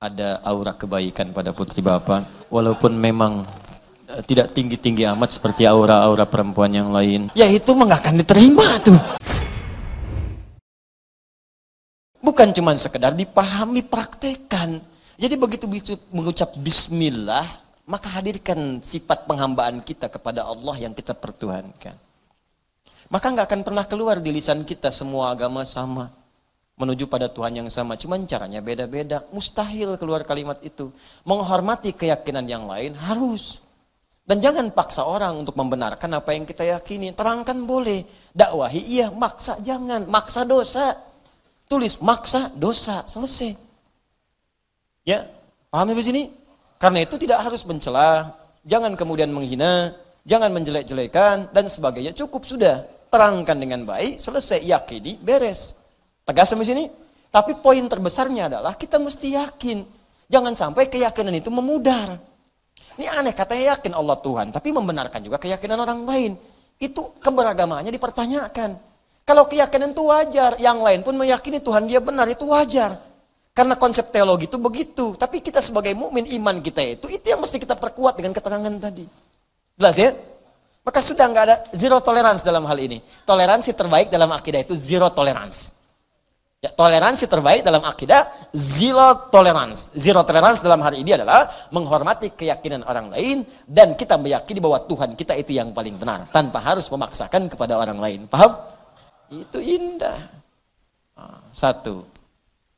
ada aura kebaikan pada putri bapak walaupun memang eh, tidak tinggi-tinggi amat seperti aura-aura perempuan yang lain ya itu mah akan diterima tuh bukan cuma sekedar dipahami praktekan jadi begitu mengucap bismillah maka hadirkan sifat penghambaan kita kepada Allah yang kita pertuhankan maka nggak akan pernah keluar di lisan kita semua agama sama menuju pada Tuhan yang sama. Cuman caranya beda-beda. Mustahil keluar kalimat itu. Menghormati keyakinan yang lain harus. Dan jangan paksa orang untuk membenarkan apa yang kita yakini. Terangkan boleh. Dakwahi iya, maksa jangan. Maksa dosa. Tulis maksa dosa. Selesai. Ya, paham ya, di sini? Karena itu tidak harus mencela, jangan kemudian menghina, jangan menjelek-jelekan dan sebagainya. Cukup sudah. Terangkan dengan baik, selesai yakini, beres. Tegas sampai sini? Tapi poin terbesarnya adalah kita mesti yakin. Jangan sampai keyakinan itu memudar. Ini aneh katanya yakin Allah Tuhan, tapi membenarkan juga keyakinan orang lain. Itu keberagamannya dipertanyakan. Kalau keyakinan itu wajar, yang lain pun meyakini Tuhan dia benar itu wajar. Karena konsep teologi itu begitu. Tapi kita sebagai mukmin iman kita itu, itu yang mesti kita perkuat dengan keterangan tadi. Jelas ya? Maka sudah nggak ada zero tolerance dalam hal ini. Toleransi terbaik dalam akidah itu zero tolerance. Ya, toleransi terbaik dalam akidah zero tolerance. Zero tolerance dalam hari ini adalah menghormati keyakinan orang lain dan kita meyakini bahwa Tuhan kita itu yang paling benar tanpa harus memaksakan kepada orang lain. Paham? Itu indah. Ah, satu.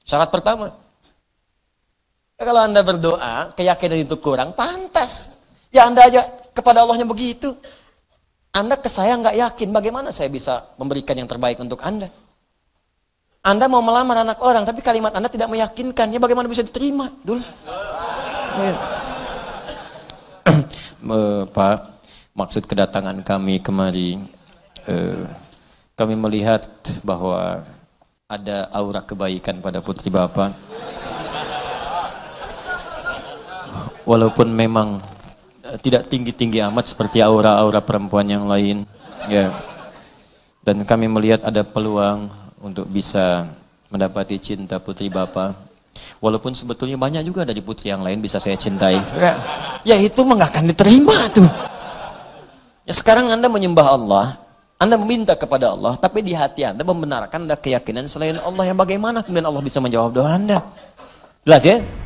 Syarat pertama. Ya, kalau Anda berdoa, keyakinan itu kurang, pantas. Ya Anda aja kepada Allahnya begitu. Anda ke saya nggak yakin, bagaimana saya bisa memberikan yang terbaik untuk Anda? Anda mau melamar anak orang, tapi kalimat Anda tidak meyakinkan. Ya bagaimana bisa diterima? Dulu. Iya. Pak, maksud kedatangan kami kemari, eh, kami melihat bahwa ada aura kebaikan pada putri Bapak. Walaupun memang eh, tidak tinggi-tinggi amat seperti aura-aura perempuan yang lain. Ya. Dan kami melihat ada peluang untuk bisa mendapati cinta putri Bapak. Walaupun sebetulnya banyak juga dari putri yang lain bisa saya cintai. Ya, ya itu mah akan diterima tuh. Ya sekarang Anda menyembah Allah, Anda meminta kepada Allah, tapi di hati Anda membenarkan anda keyakinan selain Allah yang bagaimana kemudian Allah bisa menjawab doa Anda. Jelas ya?